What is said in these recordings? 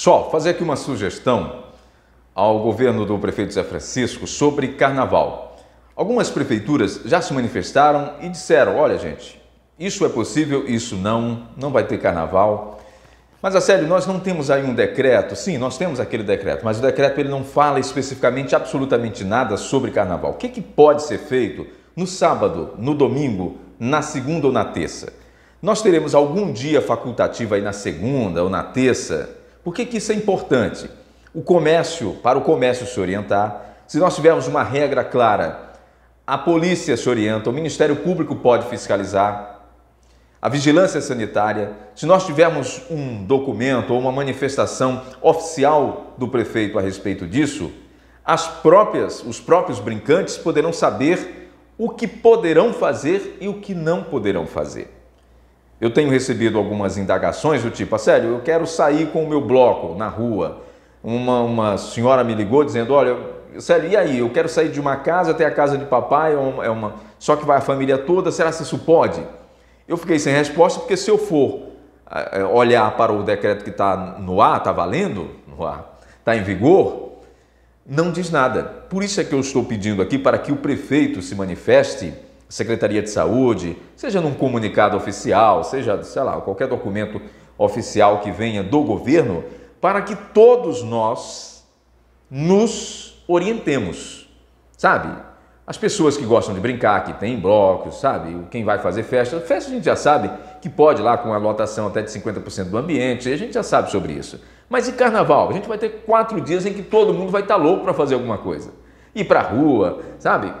Pessoal, fazer aqui uma sugestão ao governo do prefeito Zé Francisco sobre carnaval. Algumas prefeituras já se manifestaram e disseram: olha, gente, isso é possível, isso não, não vai ter carnaval. Mas a sério, nós não temos aí um decreto. Sim, nós temos aquele decreto, mas o decreto ele não fala especificamente absolutamente nada sobre carnaval. O que, é que pode ser feito no sábado, no domingo, na segunda ou na terça? Nós teremos algum dia facultativo aí na segunda ou na terça por que, que isso é importante? O comércio, para o comércio se orientar, se nós tivermos uma regra clara, a polícia se orienta, o Ministério Público pode fiscalizar, a vigilância sanitária, se nós tivermos um documento ou uma manifestação oficial do prefeito a respeito disso, as próprias, os próprios brincantes poderão saber o que poderão fazer e o que não poderão fazer. Eu tenho recebido algumas indagações do tipo, sério, ah, eu quero sair com o meu bloco na rua. Uma, uma senhora me ligou dizendo, olha, sério, e aí? Eu quero sair de uma casa até a casa de papai, é, é uma, só que vai a família toda, será que isso pode? Eu fiquei sem resposta porque se eu for ah, eh, olhar para o decreto que está no ar, está valendo, no ar, está em vigor, não diz nada. Por isso é que eu estou pedindo aqui para que o prefeito se manifeste Secretaria de Saúde, seja num comunicado oficial, seja, sei lá, qualquer documento oficial que venha do governo, para que todos nós nos orientemos, sabe? As pessoas que gostam de brincar, que tem blocos, sabe? Quem vai fazer festa, festa a gente já sabe que pode lá com a lotação até de 50% do ambiente, a gente já sabe sobre isso. Mas e carnaval? A gente vai ter quatro dias em que todo mundo vai estar tá louco para fazer alguma coisa. Ir para a rua, sabe?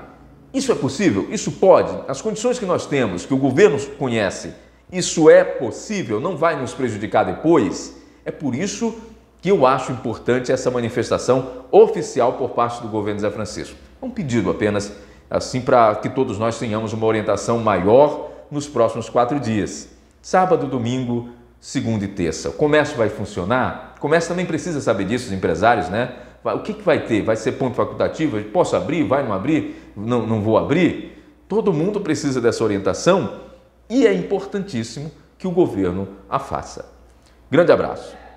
Isso é possível? Isso pode? As condições que nós temos, que o governo conhece, isso é possível? Não vai nos prejudicar depois? É por isso que eu acho importante essa manifestação oficial por parte do governo Zé Francisco. É um pedido apenas, assim, para que todos nós tenhamos uma orientação maior nos próximos quatro dias. Sábado, domingo, segunda e terça. O comércio vai funcionar? O comércio também precisa saber disso, os empresários, né? O que, que vai ter? Vai ser ponto facultativo? Posso abrir? Vai não abrir? Não, não vou abrir? Todo mundo precisa dessa orientação e é importantíssimo que o governo a faça. Grande abraço.